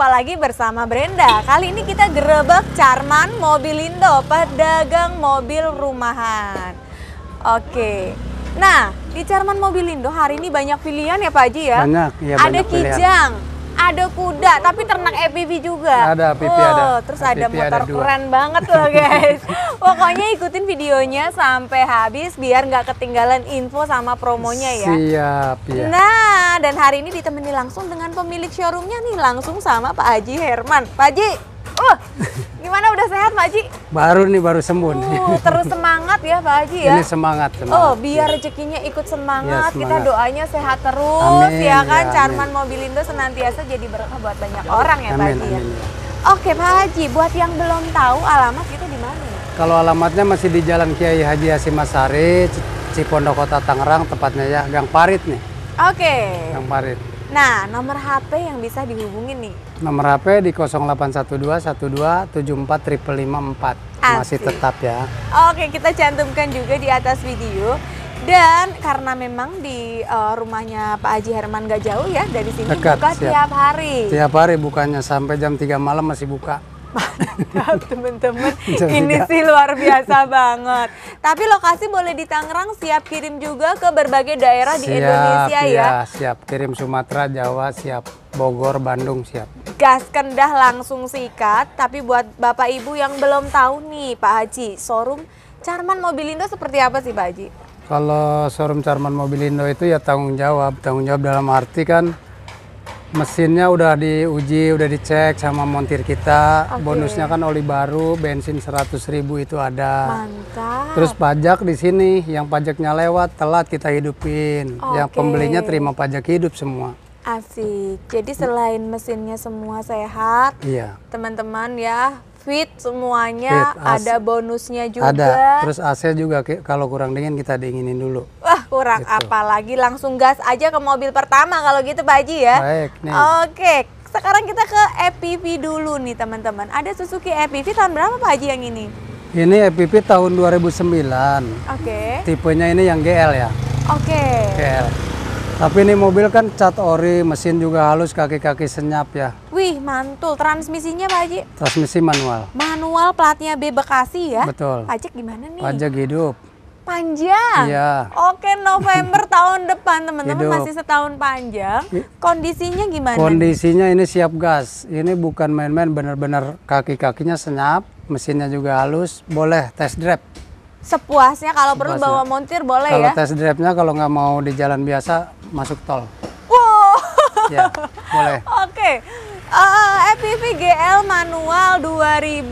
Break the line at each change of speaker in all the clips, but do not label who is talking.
jumpa lagi bersama Brenda. Kali ini kita gerebek Charman Mobilindo, pedagang mobil rumahan. Oke. Nah, di Charman Mobilindo hari ini banyak pilihan ya Pak Haji ya? Banyak, ya Ada kijang, ada kuda, tapi ternak FPV juga. Ada, FPV wow, oh, ada. Terus FPV ada motor ada keren banget loh guys. Pokoknya ikutin videonya sampai habis biar nggak ketinggalan info sama promonya ya.
Siap ya.
Nah, dan hari ini ditemani langsung dengan pemilik showroomnya nih langsung sama Pak Haji Herman. Pak Haji, uh, Gimana udah sehat Pak Haji?
Baru nih baru sembuh. Uh, terus
semangat ya Pak Haji ya. Ini semangat,
semangat. Oh, biar
rezekinya ikut semangat, ya, semangat. kita doanya sehat terus amin, ya iya, kan. Ya, Carman Mobilindo senantiasa jadi berkah buat banyak orang ya amin, Pak Haji. Ya? Amin, ya. Oke Pak Haji, buat yang belum tahu alamat itu di
mana? Kalau alamatnya masih di Jalan Kiai Haji Hasim Masari, Cipondok Kota Tangerang, tepatnya ya Gang Parit nih.
Oke. Gang Parit. Nah, nomor HP yang bisa dihubungi nih.
Nomor HP di 081212745554. Masih tetap ya.
Oke, kita cantumkan juga di atas video. Dan karena memang di uh, rumahnya Pak Haji Herman gak jauh ya dari sini Dekat, buka siap. tiap hari.
Tiap hari bukannya sampai jam 3 malam masih buka mantap teman-teman ini sih
luar biasa banget tapi lokasi boleh di Tangerang siap kirim juga ke berbagai daerah siap, di Indonesia ya, ya
siap kirim Sumatera Jawa siap Bogor Bandung siap
gas kendah langsung sikat tapi buat bapak ibu yang belum tahu nih Pak Haji showroom Carman Mobilindo seperti apa sih Pak Haji
kalau showroom Carman Mobilindo itu ya tanggung jawab tanggung jawab dalam arti kan mesinnya udah diuji, udah dicek sama montir kita. Okay. Bonusnya kan oli baru, bensin seratus ribu itu ada. Mantap. Terus pajak di sini, yang pajaknya lewat telat kita hidupin. Okay. Yang pembelinya terima pajak hidup semua.
Asik. Jadi selain mesinnya semua sehat, iya. teman-teman ya fit semuanya, fit, ada bonusnya juga. Ada. Terus
AC juga kalau kurang dingin kita dinginin dulu.
Wah, kurang gitu. lagi? langsung gas aja ke mobil pertama kalau gitu Pak Haji ya. Baik nih. Oke, sekarang kita ke EPV dulu nih teman-teman. Ada Suzuki EPV tahun berapa Pak Haji yang ini?
Ini EPV tahun 2009. Oke. Okay. Tipenya ini yang GL ya. Oke. Okay. GL. Tapi ini mobil kan cat ori, mesin juga halus, kaki-kaki senyap ya.
Wih, mantul. Transmisinya Pak Haji?
Transmisi manual.
Manual platnya B Bekasi ya? Betul. Pajak gimana nih? Pajak hidup. Panjang? Iya. Oke, November tahun depan teman-teman masih setahun panjang. Kondisinya gimana?
Kondisinya nih? ini siap gas. Ini bukan main-main, benar-benar kaki-kakinya senyap, mesinnya juga halus. Boleh test drive
sepuasnya kalau perlu bawa montir boleh kalau ya. Kalau
test drive-nya kalau nggak mau di jalan biasa masuk tol. Wow. ya, boleh.
Oke. Okay. Uh, eh, FPV GL manual 2000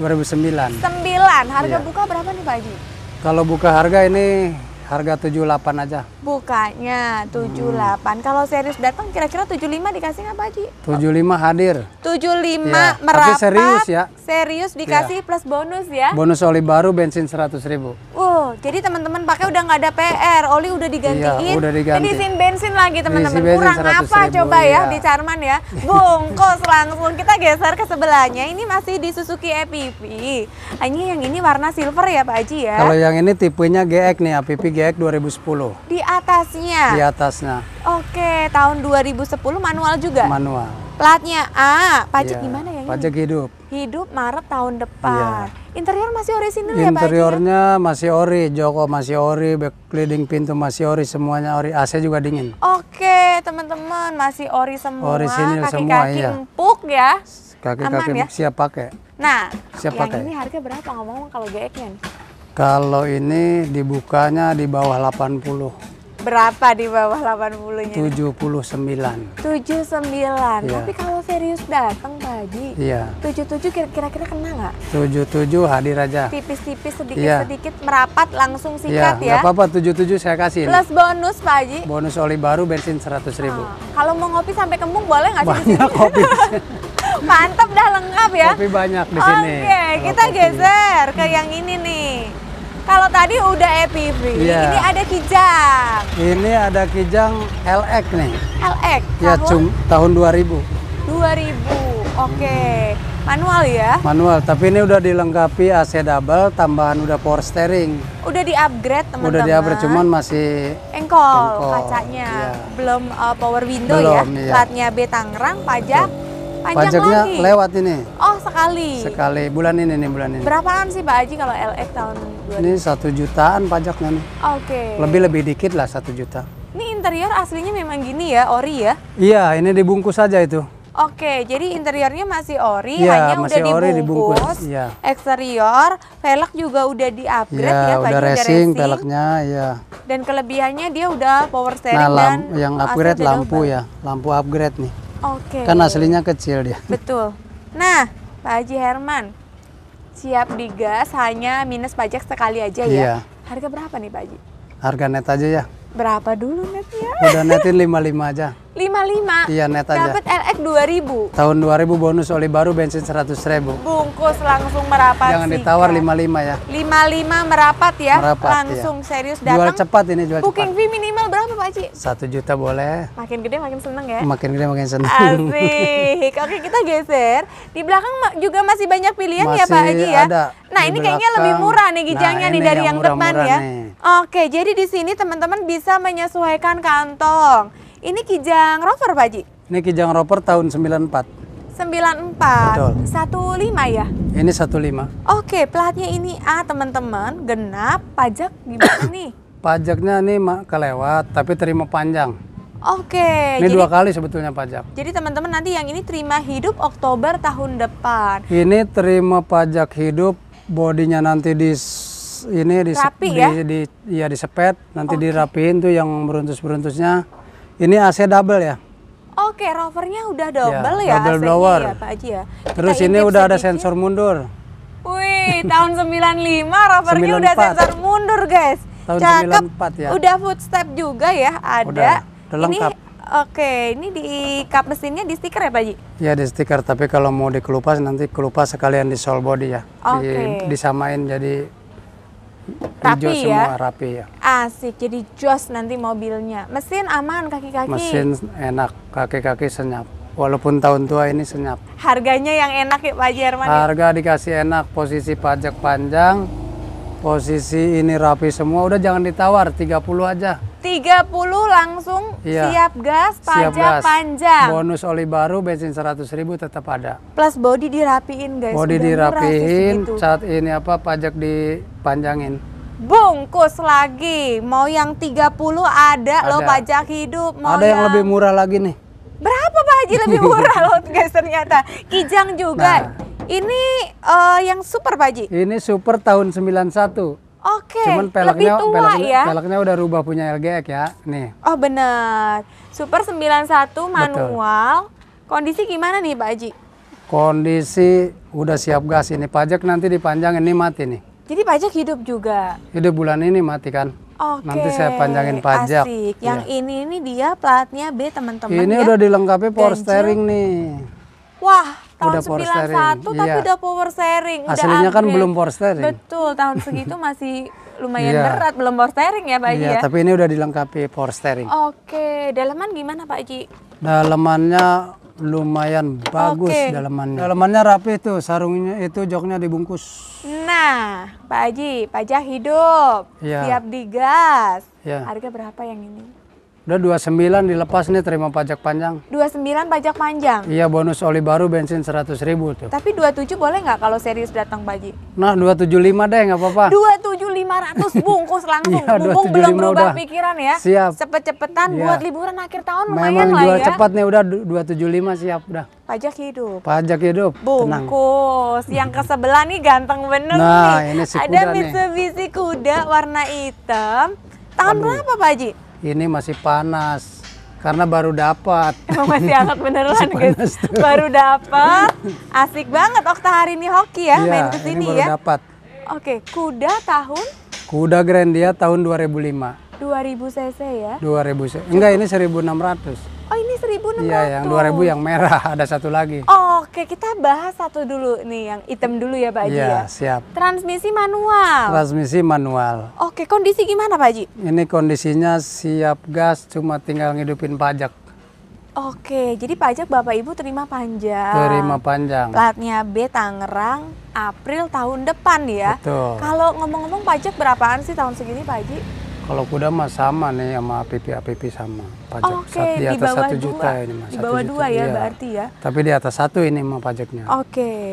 2009.
9. Harga ya. buka berapa nih Pak Haji?
Kalau buka harga ini Harga 78 aja.
Bukanya 78. Hmm. Kalau serius datang kira-kira 75 dikasih nggak Pak Haji?
75 hadir.
75 ya. merapat. Tapi serius ya. Serius dikasih ya. plus bonus ya. Bonus
oli baru bensin seratus ribu.
Uh, jadi teman-teman pakai udah nggak ada PR. Oli udah iya, digantiin. Iya, udah diganti. bensin lagi teman-teman. Kurang apa ribu, coba ya iya. di Charman ya. Bungkus langsung. Kita geser ke sebelahnya. Ini masih di Suzuki EPV. Ah, ini yang ini warna silver ya Pak Haji ya. Kalau
yang ini tipenya GX nih EPV GX 2010.
Di atasnya? Di atasnya. Oke, tahun 2010 manual juga? Manual. Platnya A, pajak ya, gimana ya? Pajak ini? hidup. Hidup Maret tahun depan. Ya. Interior masih ori sini ya Pak Interiornya
ya? masih ori, joko masih ori, backliding pintu masih ori, semuanya ori. AC juga dingin.
Oke, teman-teman, masih ori semua. sini kaki -kaki semua, kaki iya. empuk ya.
Kaki-kaki ya? siap pakai.
Nah, siap yang pakai. ini harga berapa ngomong-ngomong kalau GX-nya nih?
Kalau ini dibukanya di bawah 80.
Berapa di bawah 80-nya? 79. 79. Ya. Tapi kalau serius datang pagi, ya. 77 kira-kira kena nggak?
77 hadir aja.
Tipis-tipis sedikit-sedikit ya. merapat langsung sikat ya. ya.
apa-apa 77 saya kasih. Plus
bonus Pak Haji.
Bonus oli baru bensin 100 ribu.
Ah, kalau mau ngopi sampai kembung boleh nggak sih? Banyak kopi. Mantap dah lengkap ya. Kopi banyak di sini. Oke, kita kopi. geser ke yang ini nih. Kalau tadi udah EPV, yeah. ini ada Kijang.
Ini ada Kijang LX nih.
LX. Ya, tahun? Cum,
tahun 2000. 2000.
Oke. Okay. Hmm. Manual ya?
Manual, tapi ini udah dilengkapi AC double, tambahan udah power steering.
Udah di-upgrade, teman-teman. Udah di-upgrade, cuman masih engkol, engkol. kacanya. Yeah. Belum uh, power window Belum, ya. Iya. Platnya B Tangerang, pajak Betul Panjang Pajaknya lagi. lewat ini. Oh, sekali. Sekali
bulan ini nih, bulan ini.
Berapaan sih Pak Haji kalau LX tahun 2000? Ini
satu jutaan pajaknya nih.
Oke. Okay.
Lebih-lebih dikit lah satu juta.
Ini interior aslinya memang gini ya, ori ya?
Iya, ini dibungkus saja itu.
Oke, jadi interiornya masih ori, ya, hanya masih udah ori dibungkus. dibungkus. Ya. Eksterior, velg juga udah di-upgrade ya, ya udah racing, racing,
velgnya ya.
Dan kelebihannya dia udah power steering nah, dan yang upgrade lampu ya,
lampu upgrade nih.
Oke. Okay. Karena aslinya
kecil dia.
Betul. Nah, Pak Haji Herman, siap digas hanya minus pajak sekali aja ya. Iya. Harga berapa nih Pak Haji?
Harga net aja ya.
Berapa dulu netnya?
Udah netin 55 aja.
55? Iya net aja. Dapat LX
2000. Tahun 2000 bonus oli baru bensin 100 ribu.
Bungkus langsung merapat. Jangan sikap. ditawar
55 ya.
55 merapat ya. Merapat, langsung iya. serius datang. Jual
cepat ini jual cepat. Booking
fee minimal berapa? Pak Haji?
Satu juta boleh.
Makin gede makin seneng ya? Makin
gede makin seneng. Asik.
Oke kita geser. Di belakang juga masih banyak pilihan masih ya Pak Haji ya? Ada. Nah ini kayaknya lebih murah nih kijangnya nah, nih dari yang, yang depan ya. Nih. Oke jadi di sini teman-teman bisa menyesuaikan kantong. Ini kijang rover Pak Haji?
Ini kijang rover tahun 94.
94 Betul. 15 ya?
Ini 15
Oke, platnya ini A ah, teman-teman, genap, pajak gimana nih?
pajaknya ini kelewat tapi terima panjang.
Oke. Ini jadi, dua
kali sebetulnya pajak.
Jadi teman-teman nanti yang ini terima hidup Oktober tahun depan.
Ini terima pajak hidup, bodinya nanti di ini di, Rapi, di, ya? di ya di sepet, nanti okay. dirapiin tuh yang beruntus-beruntusnya. Ini AC double ya.
Oke, rovernya udah double ya, ya double blower. ya Pak Haji ya. Terus Kita ini
udah ada sensor mundur.
Wih, tahun 95 rovernya udah sensor mundur,
guys. Tahun Cakep. 94 ya. Udah
footstep juga ya ada. Udah, udah Ini Oke, ini di kap mesinnya di stiker ya Pak Ji?
Iya, di stiker, tapi kalau mau dikelupas nanti kelupas sekalian di sol body ya. Okay. Di, disamain jadi
rapi hijau ya? semua, rapi ya. Asik, jadi jos nanti mobilnya. Mesin aman kaki-kaki? Mesin
enak, kaki-kaki senyap. Walaupun tahun tua ini senyap.
Harganya yang enak ya Pak Jerman? Ya?
Harga dikasih enak, posisi pajak panjang, Posisi ini rapi semua, udah jangan ditawar, 30 aja.
30 langsung iya. siap gas, pajak siap gas. panjang. Bonus
oli baru, bensin 100 ribu tetap ada.
Plus body dirapiin guys. Body udah dirapiin, saat
ini apa pajak dipanjangin.
Bungkus lagi, mau yang 30 ada, ada. loh pajak hidup. Mau ada yang, yang lebih
murah lagi nih.
Berapa Pak Haji lebih murah loh guys ternyata. Kijang juga. Nah, ini uh, yang super Pak Ji?
Ini super tahun 91. Oke.
Okay. peleknya, Lebih tua peleknya, ya. Peleknya
udah rubah punya LGX ya. Nih.
Oh benar. Super 91 manual. Betul. Kondisi gimana nih Pak Haji?
Kondisi udah siap gas ini. Pajak nanti dipanjang ini mati nih.
Jadi pajak hidup juga.
Hidup bulan ini mati kan. Oke. Nanti saya panjangin pajak. Asik. Yang ya.
ini ini dia platnya B teman-teman. Ini ya. udah
dilengkapi power Ganjil. steering nih.
Wah, tahun udah 91 tapi iya. udah power sharing. Udah kan upgrade. kan belum power sharing. Betul, tahun segitu masih lumayan yeah. berat, belum power sharing ya Pak Haji yeah, ya? tapi
ini udah dilengkapi power steering.
Oke, dalaman gimana Pak Haji?
Dalamannya lumayan bagus okay. dalamannya. Dalamannya rapi tuh sarungnya itu joknya dibungkus.
Nah, Pak Haji, pajak hidup, yeah. siap digas. Yeah. Harga berapa yang ini?
Udah 29 dilepas nih terima pajak panjang.
29 pajak panjang?
Iya bonus oli baru bensin 100 ribu tuh.
Tapi 27 boleh nggak kalau serius datang pagi?
Nah 275 deh nggak apa-apa.
27500 bungkus langsung. iya, Mumpung belum berubah pikiran ya. Siap.
Cepet-cepetan iya. buat
liburan akhir tahun lumayan Memang lah ya. Memang cepat
nih udah 275 siap udah.
Pajak hidup.
Pajak hidup.
Bungkus. Tenang. Yang ke sebelah nih ganteng bener nah, nih. Ini si kuda Ada Mitsubishi nih. kuda warna hitam. Tahun Aduh. berapa Pak Haji?
ini masih panas karena baru dapat. Emang masih hangat beneran masih guys. Tuh. Baru
dapat. Asik banget Okta hari ini hoki ya, ya main ke sini ya. dapat. Oke, kuda tahun
Kuda Grandia tahun 2005.
2000 cc ya?
2000 cc. Enggak, ini 1600.
Oh ini 1600. Iya, yang 2000 yang
merah, ada satu lagi.
Oke, kita bahas satu dulu nih, yang hitam dulu ya Pak Haji iya, ya. siap. Transmisi manual.
Transmisi manual.
Oke, kondisi gimana Pak Haji?
Ini kondisinya siap gas, cuma tinggal ngidupin pajak.
Oke, jadi pajak Bapak Ibu terima panjang. Terima panjang. Platnya B Tangerang April tahun depan ya.
Betul. Kalau
ngomong-ngomong pajak berapaan sih tahun segini Pak Haji?
Kalau kuda mah sama nih sama APP-APP sama pajak. Oke, okay, di atas satu juta ini mas. Di bawah dua ya, ya berarti ya. Tapi di atas satu ini mah pajaknya.
Oke. Okay.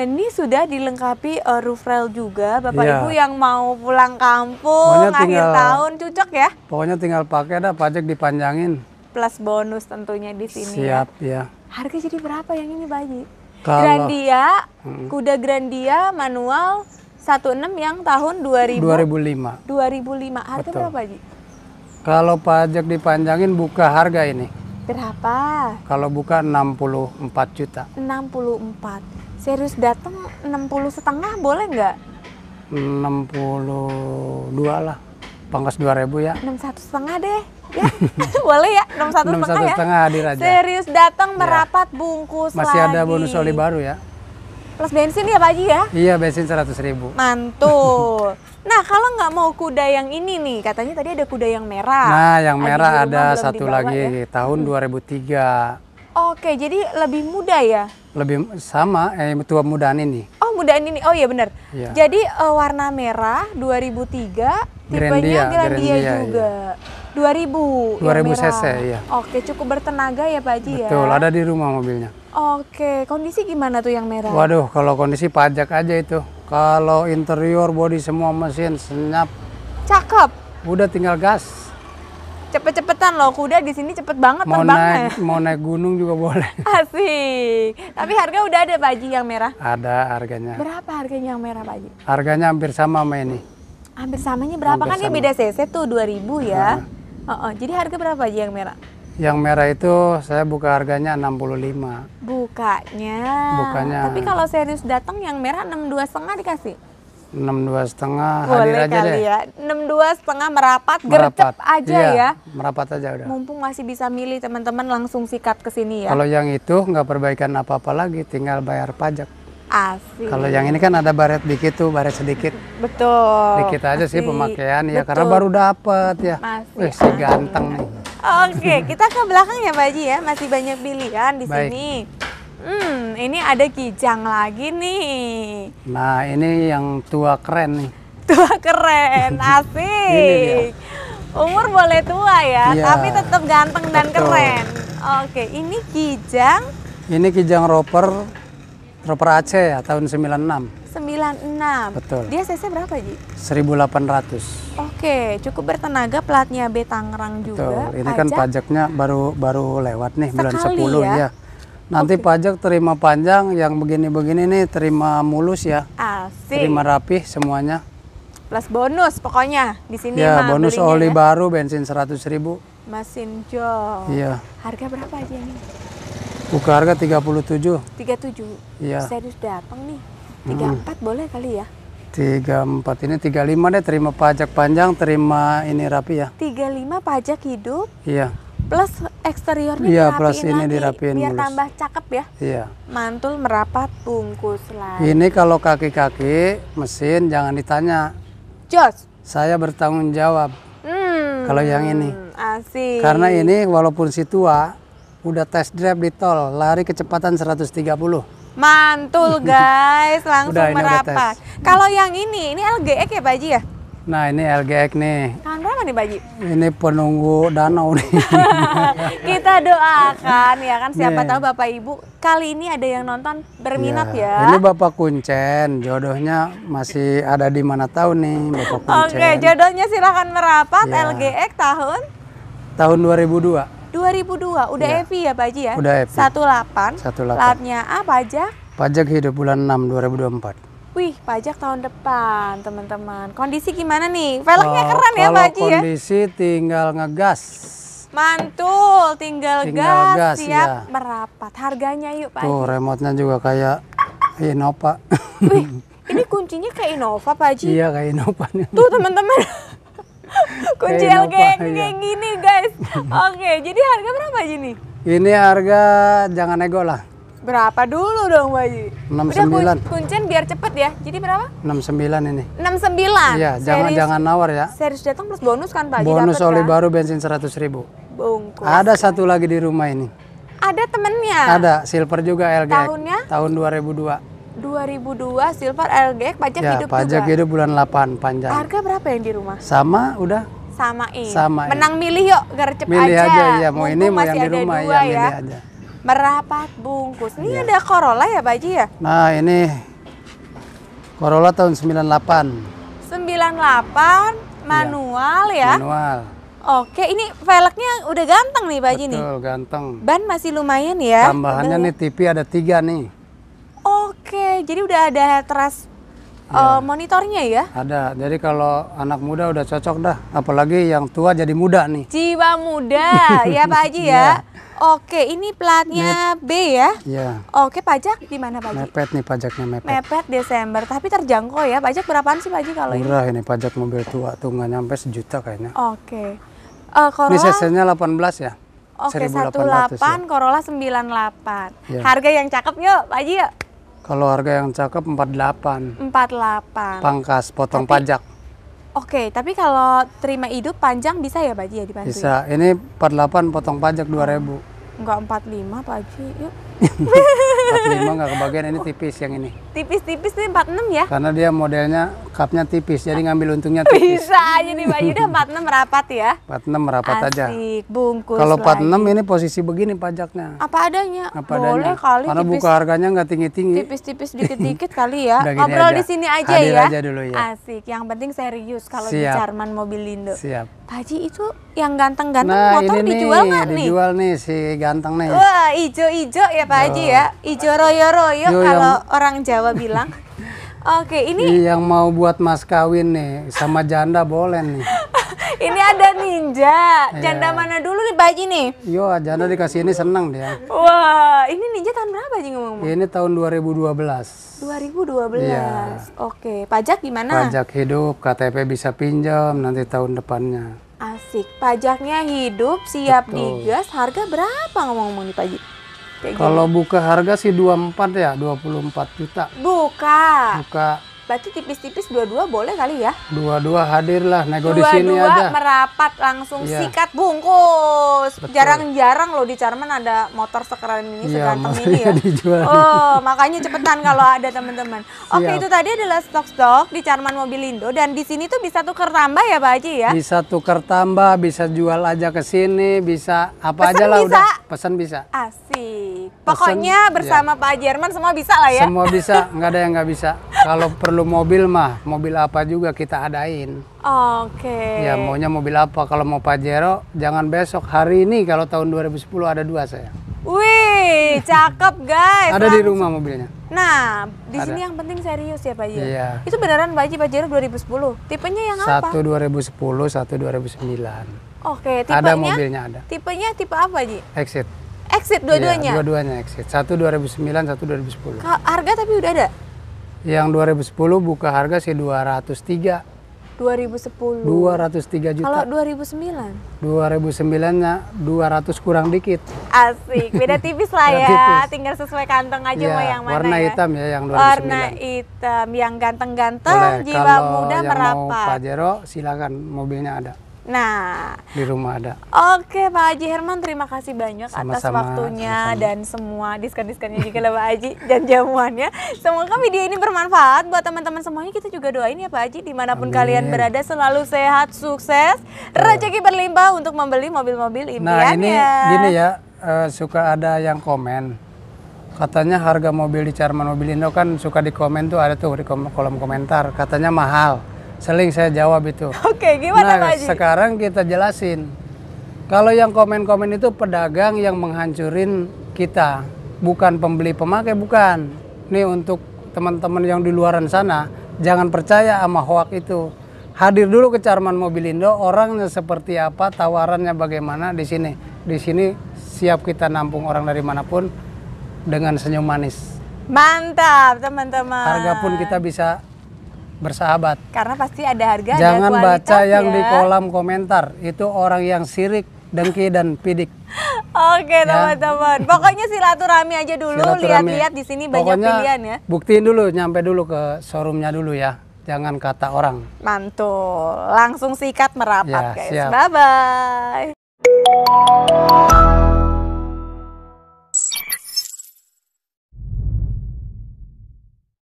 Dan ini sudah dilengkapi uh, eh, roof rail juga, Bapak ya. Ibu yang mau pulang kampung tinggal, akhir tahun cocok ya.
Pokoknya tinggal pakai dah pajak dipanjangin.
Plus bonus tentunya di sini. Ya. Siap ya. ya. Harga jadi berapa yang ini, Bayi?
Grandia,
kuda Grandia manual 16 yang tahun 2000
2005.
2005. Harga Betul. berapa, Ji?
Kalau pajak dipanjangin buka harga ini.
Berapa?
Kalau buka 64 juta.
64. Serius datang 60 setengah boleh nggak?
62 lah. Pangkas 2000 ya.
61 setengah deh. Ya, boleh ya, 61 61 setengah setengah ya. hadir aja. Serius datang ya. merapat ya. bungkus Masih lagi. Masih ada bonus oli baru ya. Plus bensin ya Pak Haji ya?
Iya, bensin seratus ribu.
Mantul. nah, kalau nggak mau kuda yang ini nih, katanya tadi ada kuda yang merah. Nah, yang merah ada satu lagi,
ya? tahun hmm.
2003. Oke, jadi lebih muda ya?
Lebih sama, eh, tua mudaan ini.
Oh, mudaan ini. Oh iya benar. Ya. Jadi uh, warna merah 2003, tipenya Grandia, Grandia, Grandia juga. Iya dua ribu dua ribu cc ya. Oke, cukup bertenaga ya Pak Haji ya? Betul, ya.
ada di rumah mobilnya.
Oke, kondisi gimana tuh yang merah? Waduh,
kalau kondisi pajak aja itu. Kalau interior body semua mesin senyap. Cakep. Udah tinggal gas.
Cepet-cepetan loh, kuda di sini cepet banget mau Naik, mau
naik gunung juga boleh.
Asik. Tapi harga udah ada Pak Haji yang merah?
Ada harganya.
Berapa harganya yang merah Pak Haji?
Harganya hampir sama sama ini.
Hampir samanya berapa hampir kan sama. ya beda cc tuh dua ribu ya. Uh -uh. Jadi harga berapa aja yang merah?
Yang merah itu saya buka harganya 65.
Bukanya. Bukanya. Tapi kalau serius datang yang merah 62 setengah dikasih.
62 setengah Boleh aja kali deh. ya.
62 setengah merapat, merapat. gercep aja iya, ya.
Merapat aja udah.
Mumpung masih bisa milih teman-teman langsung sikat ke sini ya. Kalau
yang itu nggak perbaikan apa-apa lagi, tinggal bayar pajak. Asik. Kalau yang ini kan ada baret dikit tuh, baret sedikit. Betul. Dikit aja Asik. sih pemakaian ya Betul. karena baru dapet ya. Masih. Wih, ganteng nih.
Oke, kita ke belakang ya Pak Haji ya, masih banyak pilihan di Baik. sini. Hmm, ini ada kijang lagi nih.
Nah, ini yang tua keren nih.
Tua keren, asik. Umur boleh tua ya, ya tapi tetap ganteng Betul. dan keren. Oke, ini kijang.
Ini kijang roper Roper Aceh ya, tahun 96.
96. Betul. Dia CC berapa, Ji?
1800.
Oke, cukup bertenaga platnya B Tangerang juga. Betul. Ini kan pajak. kan
pajaknya baru baru lewat nih Sekali bulan 10 ya. ya. Nanti okay. pajak terima panjang, yang begini-begini nih terima mulus ya.
Asik. Terima
rapih semuanya.
Plus bonus pokoknya di sini ya, bonus oli ya.
baru bensin 100.000.
Mesin jok. Iya. Harga berapa aja ini?
Buka harga 37. 37. Iya.
Serius datang nih. 34 hmm. boleh kali ya?
34 ini 35 deh terima pajak panjang, terima ini rapi ya.
35 pajak hidup. Iya. Plus eksteriornya iya, plus ini lagi, dirapiin biar mulus. tambah cakep ya. Iya. Mantul merapat bungkus lagi.
Ini kalau kaki-kaki mesin jangan ditanya. Jos. Saya bertanggung jawab.
Hmm. Kalau yang ini. Asik. Karena ini
walaupun si tua, udah test drive di tol, lari kecepatan 130.
Mantul guys, langsung Udah, merapat. Kalau yang ini, ini LGX ya Pak Haji ya?
Nah ini LGX nih.
Tahun berapa nih Pak Haji?
Ini penunggu danau nih.
Kita doakan ya kan, siapa nih. Iya. tahu Bapak Ibu kali ini ada yang nonton berminat ya. ya. Ini
Bapak Kuncen, jodohnya masih ada di mana tahu nih Bapak Kuncen. Oke,
jodohnya silahkan merapat ya. LGX tahun?
Tahun 2002.
2002 udah ya. Evi ya Pak Haji ya? Udah Evi.
18. 18. Labnya
A pajak?
Pajak hidup bulan 6 2024.
Wih, pajak tahun depan, teman-teman. Kondisi gimana nih? Velgnya keren ya, Pak Haji ya? kondisi
tinggal ngegas.
Mantul, tinggal, tinggal gas, gas, siap ya. merapat. Harganya yuk, Pak Tuh,
remote-nya juga kayak Innova.
Wih, ini kuncinya kayak Innova,
Pak Haji. Iya, kayak Innova Tuh, teman-teman. kunci hey, LGN kayak
iya. guys. Oke, okay, jadi harga berapa aja
Ini harga jangan nego lah.
Berapa dulu dong, bayi? 69. Udah kuncin biar cepet ya. Jadi berapa?
69 ini.
69? Iya, jangan jangan nawar ya. Serius datang plus bonus kan, Pak? Bonus dapet, ya? oli kan?
baru bensin 100 ribu. Bungkus. Ada satu lagi di rumah ini. Ada temennya? Ada, silver juga LG. Tahunnya? Tahun 2002.
2002 silver LG pajak ya, hidup pajak juga.
hidup bulan 8 panjang. Harga
berapa yang di rumah?
Sama udah.
Sama ini. Iya. Sama. Iya. Menang milih yuk gercep milih aja. aja ya mau Mumpung ini mau yang di rumah dua, ya, ya. aja. Merapat bungkus. Ini ya. ada Corolla ya Baji ya?
Nah, ini Corolla tahun 98.
98 iya. manual ya? ya? Manual. Oke, ini velgnya udah ganteng nih Baji Betul, nih. Betul, ganteng. Ban masih lumayan ya. Tambahannya
nih TV ada tiga nih.
Oke, jadi udah ada headrest ya. uh, eh, monitornya ya?
Ada. Jadi kalau anak muda udah cocok dah, apalagi yang tua jadi muda nih.
Jiwa muda, ya Pak Haji ya. ya. Oke, ini platnya B ya? Iya. Oke, pajak di mana Pak Haji?
Mepet nih pajaknya mepet.
Mepet Desember, tapi terjangkau ya. Pajak berapaan sih Pak Haji kalau ini? Murah
ini pajak mobil tua tuh nggak nyampe sejuta kayaknya.
Oke. Uh, Corolla... Ini
CC-nya 18 ya? Oke, 1800 18, ya.
Corolla 98. Ya. Harga yang cakep yuk, Pak Haji yuk.
Kalau harga yang cakep 48. 48. Pangkas, potong tapi, pajak.
Oke, okay, tapi kalau terima hidup panjang bisa ya Pak Ji ya dibantu? Bisa.
Ya? Ini 48 potong pajak oh.
2000. Enggak 45 Pak Ji. Yuk.
45 enggak kebagian ini tipis yang ini.
Tipis-tipis ini 46 ya?
Karena dia modelnya Kapnya tipis, jadi ngambil untungnya tipis. Bisa
aja nih Pak. Udah 46 rapat ya?
46 rapat Asik, aja.
bungkus Kalau 46 lagi.
ini posisi begini pajaknya.
Apa adanya? Apa Boleh adanya. kali. Karena tipis, buka
harganya nggak tinggi-tinggi.
Tipis-tipis dikit-dikit kali ya. Ngobrol aja. di sini aja Hadir ya. aja dulu ya. Asik, yang penting serius kalau di Charman Mobilindo. Siap. Pak Haji itu yang ganteng-ganteng nah, motor dijual nggak nih? Dijual
nih si ganteng nih. Wah,
ijo-ijo ya Pak Haji ya. Ijo royo-royo kalau orang Jawa bilang. Oke, ini
yang mau buat mas kawin nih sama janda boleh nih.
ini ada ninja. Iya. Janda yeah. mana
dulu nih Pak nih? Yo, janda dikasih ini seneng dia.
Wah, ini ninja tahun berapa sih ngomong?
Ini tahun 2012.
2012. Yeah. Oke, pajak gimana? Pajak
hidup, KTP bisa pinjam nanti tahun depannya.
Asik, pajaknya hidup, siap Betul. digas. Harga berapa ngomong-ngomong nih Pak kalau
buka harga sih 24 ya, 24 juta. Buka. Buka
Berarti tipis-tipis dua-dua boleh kali ya?
Dua-dua hadirlah, nego dua -dua di sini aja. Dua-dua
merapat langsung iya. sikat bungkus. Jarang-jarang loh di Carmen ada motor sekeren ini, iya, seganteng ini ya. Oh, makanya cepetan kalau ada teman-teman. Oke, itu tadi adalah stok-stok di Carmen Mobilindo. Dan di sini tuh bisa tukar tambah ya Pak Haji ya? Bisa
tukar tambah, bisa jual aja ke sini, bisa apa Pesen aja lah bisa. udah. Pesan bisa.
Asik. Pokoknya Pesen, ya. bersama ya. Pak Jerman semua bisa lah ya? Semua
bisa, nggak ada yang nggak bisa. Kalau perlu belum mobil mah, mobil apa juga kita adain.
Oke. Okay. Ya maunya
mobil apa? Kalau mau Pajero, jangan besok. Hari ini kalau tahun 2010 ada dua saya.
Wih, cakep guys. ada di rumah mobilnya. Nah, di ada. sini yang penting serius ya Pak Ji. Iya. Itu beneran Pak Ji Pajero 2010. Tipenya yang satu apa? Satu
2010, satu 2009.
Oke, tipenya? Ada mobilnya ada. Tipenya tipe apa Ji? Exit. Exit dua-duanya? Iya,
dua-duanya exit. Satu 2009, satu 2010.
Harga tapi udah ada?
Yang 2010 buka harga sih 203.
2010.
203 juta. Kalau
2009?
2009 nya 200 kurang dikit.
Asik, beda tipis lah ya. tipis. Tinggal sesuai kantong aja ya, mau yang mana warna ya.
hitam ya yang 2009. Warna
hitam yang ganteng-ganteng, jiwa Kalau muda yang merapat. Kalau mau
Pajero silakan mobilnya ada.
Nah, di rumah ada. Oke, Pak Haji Herman, terima kasih banyak sama -sama, atas waktunya sama -sama. dan semua diskon-diskonnya juga lah Pak Haji dan jamuannya. Semoga video ini bermanfaat buat teman-teman semuanya. Kita juga doain ya Pak Haji dimanapun Amin. kalian berada selalu sehat, sukses, rezeki berlimpah untuk membeli mobil-mobil impiannya. Nah, ini ya. gini ya,
uh, suka ada yang komen katanya harga mobil di Charman Mobil Indo kan suka di komen tuh ada tuh di kolom komentar katanya mahal. Seling saya jawab itu. Oke,
okay, gimana nah, Pak Haji? sekarang
kita jelasin. Kalau yang komen-komen itu pedagang yang menghancurin kita, bukan pembeli pemakai, bukan. Ini untuk teman-teman yang di luaran sana, jangan percaya sama hoak itu. Hadir dulu ke Carman Mobilindo, orangnya seperti apa, tawarannya bagaimana di sini. Di sini siap kita nampung orang dari manapun dengan senyum manis.
Mantap, teman-teman.
Harga pun kita bisa bersahabat.
Karena pasti ada harga. Jangan ada baca yang ya. di kolam
komentar itu orang yang sirik, dengki dan pidik.
Oke ya. teman-teman, pokoknya silaturahmi aja dulu, lihat-lihat di sini banyak pokoknya, pilihan ya.
Buktiin dulu, nyampe dulu ke showroomnya dulu ya. Jangan kata orang.
Mantul, langsung sikat merapat ya, guys. Bye bye.